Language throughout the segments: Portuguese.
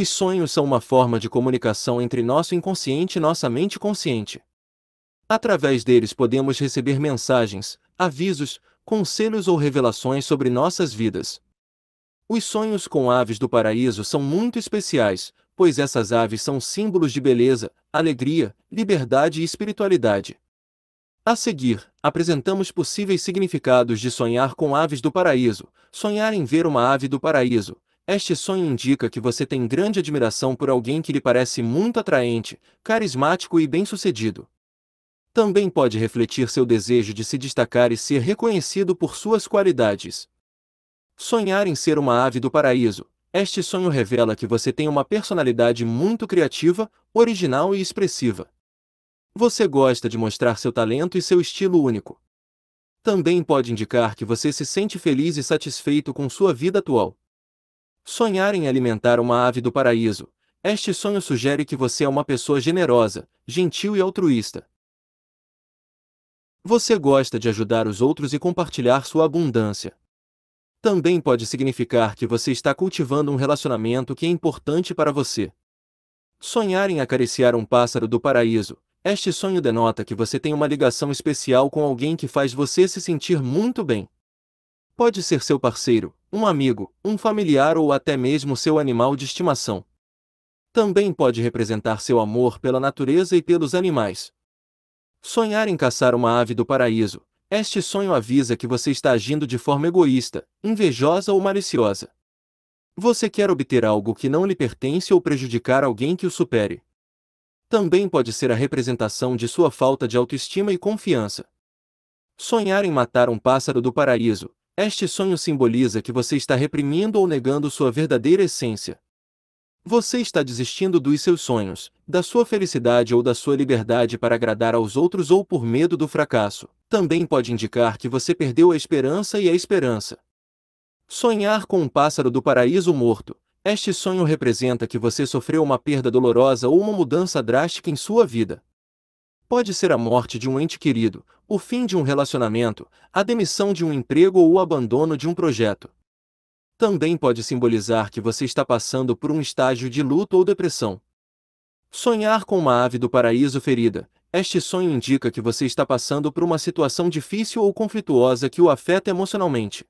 Os sonhos são uma forma de comunicação entre nosso inconsciente e nossa mente consciente. Através deles podemos receber mensagens, avisos, conselhos ou revelações sobre nossas vidas. Os sonhos com aves do paraíso são muito especiais, pois essas aves são símbolos de beleza, alegria, liberdade e espiritualidade. A seguir, apresentamos possíveis significados de sonhar com aves do paraíso, sonhar em ver uma ave do paraíso, este sonho indica que você tem grande admiração por alguém que lhe parece muito atraente, carismático e bem-sucedido. Também pode refletir seu desejo de se destacar e ser reconhecido por suas qualidades. Sonhar em ser uma ave do paraíso. Este sonho revela que você tem uma personalidade muito criativa, original e expressiva. Você gosta de mostrar seu talento e seu estilo único. Também pode indicar que você se sente feliz e satisfeito com sua vida atual. Sonhar em alimentar uma ave do paraíso. Este sonho sugere que você é uma pessoa generosa, gentil e altruísta. Você gosta de ajudar os outros e compartilhar sua abundância. Também pode significar que você está cultivando um relacionamento que é importante para você. Sonhar em acariciar um pássaro do paraíso. Este sonho denota que você tem uma ligação especial com alguém que faz você se sentir muito bem. Pode ser seu parceiro, um amigo, um familiar ou até mesmo seu animal de estimação. Também pode representar seu amor pela natureza e pelos animais. Sonhar em caçar uma ave do paraíso. Este sonho avisa que você está agindo de forma egoísta, invejosa ou maliciosa. Você quer obter algo que não lhe pertence ou prejudicar alguém que o supere. Também pode ser a representação de sua falta de autoestima e confiança. Sonhar em matar um pássaro do paraíso este sonho simboliza que você está reprimindo ou negando sua verdadeira essência. Você está desistindo dos seus sonhos, da sua felicidade ou da sua liberdade para agradar aos outros ou por medo do fracasso. Também pode indicar que você perdeu a esperança e a esperança. Sonhar com um pássaro do paraíso morto. Este sonho representa que você sofreu uma perda dolorosa ou uma mudança drástica em sua vida. Pode ser a morte de um ente querido, o fim de um relacionamento, a demissão de um emprego ou o abandono de um projeto. Também pode simbolizar que você está passando por um estágio de luto ou depressão. Sonhar com uma ave do paraíso ferida. Este sonho indica que você está passando por uma situação difícil ou conflituosa que o afeta emocionalmente.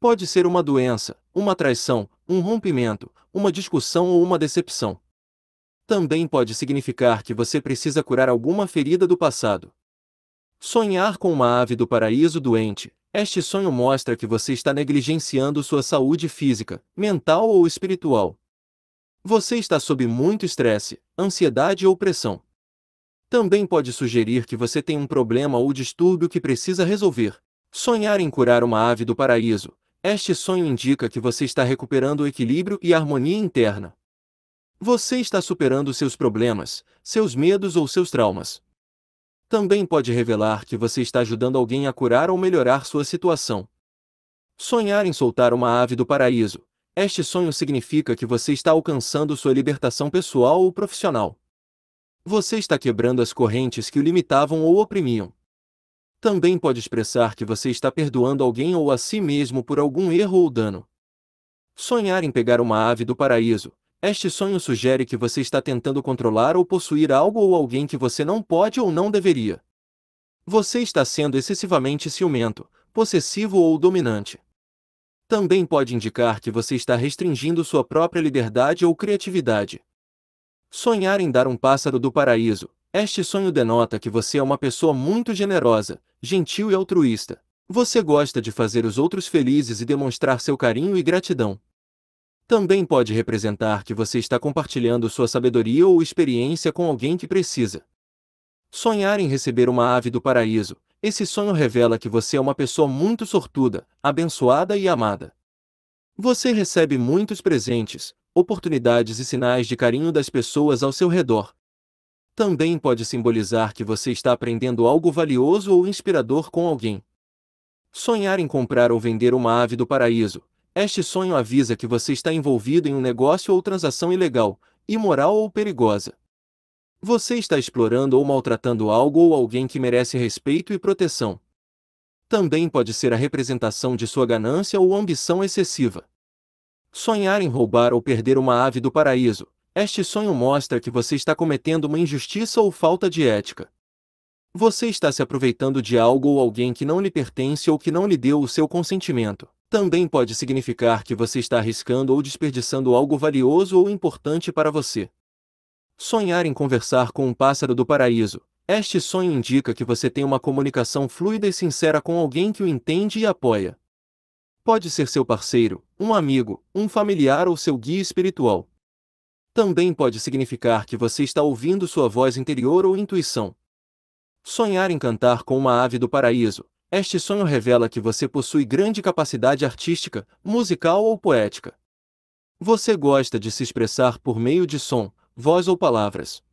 Pode ser uma doença, uma traição, um rompimento, uma discussão ou uma decepção. Também pode significar que você precisa curar alguma ferida do passado. Sonhar com uma ave do paraíso doente. Este sonho mostra que você está negligenciando sua saúde física, mental ou espiritual. Você está sob muito estresse, ansiedade ou pressão. Também pode sugerir que você tem um problema ou distúrbio que precisa resolver. Sonhar em curar uma ave do paraíso. Este sonho indica que você está recuperando o equilíbrio e a harmonia interna. Você está superando seus problemas, seus medos ou seus traumas também pode revelar que você está ajudando alguém a curar ou melhorar sua situação. Sonhar em soltar uma ave do paraíso. Este sonho significa que você está alcançando sua libertação pessoal ou profissional. Você está quebrando as correntes que o limitavam ou oprimiam. Também pode expressar que você está perdoando alguém ou a si mesmo por algum erro ou dano. Sonhar em pegar uma ave do paraíso este sonho sugere que você está tentando controlar ou possuir algo ou alguém que você não pode ou não deveria. Você está sendo excessivamente ciumento, possessivo ou dominante. Também pode indicar que você está restringindo sua própria liberdade ou criatividade. Sonhar em dar um pássaro do paraíso. Este sonho denota que você é uma pessoa muito generosa, gentil e altruísta. Você gosta de fazer os outros felizes e demonstrar seu carinho e gratidão também pode representar que você está compartilhando sua sabedoria ou experiência com alguém que precisa. Sonhar em receber uma ave do paraíso, esse sonho revela que você é uma pessoa muito sortuda, abençoada e amada. Você recebe muitos presentes, oportunidades e sinais de carinho das pessoas ao seu redor. Também pode simbolizar que você está aprendendo algo valioso ou inspirador com alguém. Sonhar em comprar ou vender uma ave do paraíso este sonho avisa que você está envolvido em um negócio ou transação ilegal, imoral ou perigosa. Você está explorando ou maltratando algo ou alguém que merece respeito e proteção. Também pode ser a representação de sua ganância ou ambição excessiva. Sonhar em roubar ou perder uma ave do paraíso. Este sonho mostra que você está cometendo uma injustiça ou falta de ética. Você está se aproveitando de algo ou alguém que não lhe pertence ou que não lhe deu o seu consentimento também pode significar que você está arriscando ou desperdiçando algo valioso ou importante para você. Sonhar em conversar com um pássaro do paraíso. Este sonho indica que você tem uma comunicação fluida e sincera com alguém que o entende e apoia. Pode ser seu parceiro, um amigo, um familiar ou seu guia espiritual. Também pode significar que você está ouvindo sua voz interior ou intuição. Sonhar em cantar com uma ave do paraíso este sonho revela que você possui grande capacidade artística, musical ou poética. Você gosta de se expressar por meio de som, voz ou palavras.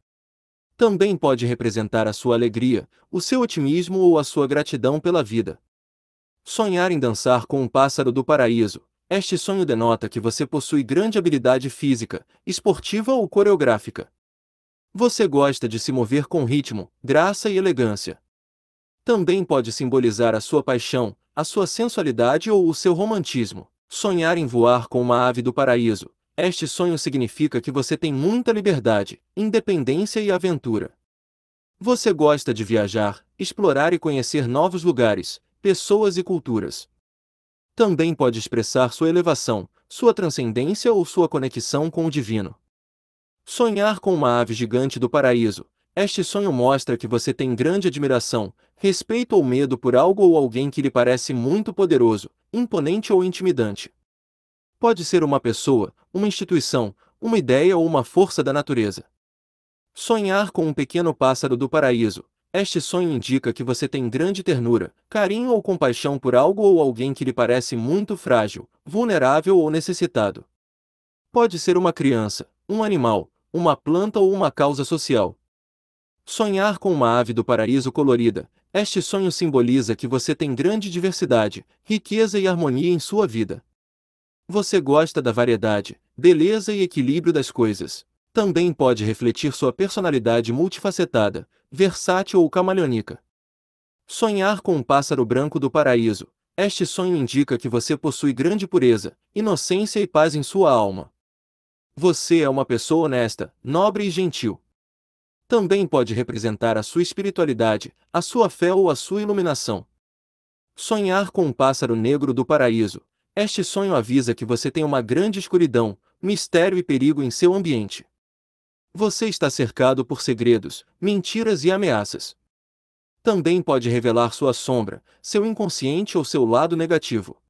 Também pode representar a sua alegria, o seu otimismo ou a sua gratidão pela vida. Sonhar em dançar com um pássaro do paraíso. Este sonho denota que você possui grande habilidade física, esportiva ou coreográfica. Você gosta de se mover com ritmo, graça e elegância também pode simbolizar a sua paixão, a sua sensualidade ou o seu romantismo. Sonhar em voar com uma ave do paraíso. Este sonho significa que você tem muita liberdade, independência e aventura. Você gosta de viajar, explorar e conhecer novos lugares, pessoas e culturas. Também pode expressar sua elevação, sua transcendência ou sua conexão com o divino. Sonhar com uma ave gigante do paraíso este sonho mostra que você tem grande admiração, respeito ou medo por algo ou alguém que lhe parece muito poderoso, imponente ou intimidante. Pode ser uma pessoa, uma instituição, uma ideia ou uma força da natureza. Sonhar com um pequeno pássaro do paraíso. Este sonho indica que você tem grande ternura, carinho ou compaixão por algo ou alguém que lhe parece muito frágil, vulnerável ou necessitado. Pode ser uma criança, um animal, uma planta ou uma causa social, Sonhar com uma ave do paraíso colorida, este sonho simboliza que você tem grande diversidade, riqueza e harmonia em sua vida. Você gosta da variedade, beleza e equilíbrio das coisas. Também pode refletir sua personalidade multifacetada, versátil ou camaleônica. Sonhar com um pássaro branco do paraíso. Este sonho indica que você possui grande pureza, inocência e paz em sua alma. Você é uma pessoa honesta, nobre e gentil, também pode representar a sua espiritualidade, a sua fé ou a sua iluminação. Sonhar com um pássaro negro do paraíso. Este sonho avisa que você tem uma grande escuridão, mistério e perigo em seu ambiente. Você está cercado por segredos, mentiras e ameaças. Também pode revelar sua sombra, seu inconsciente ou seu lado negativo.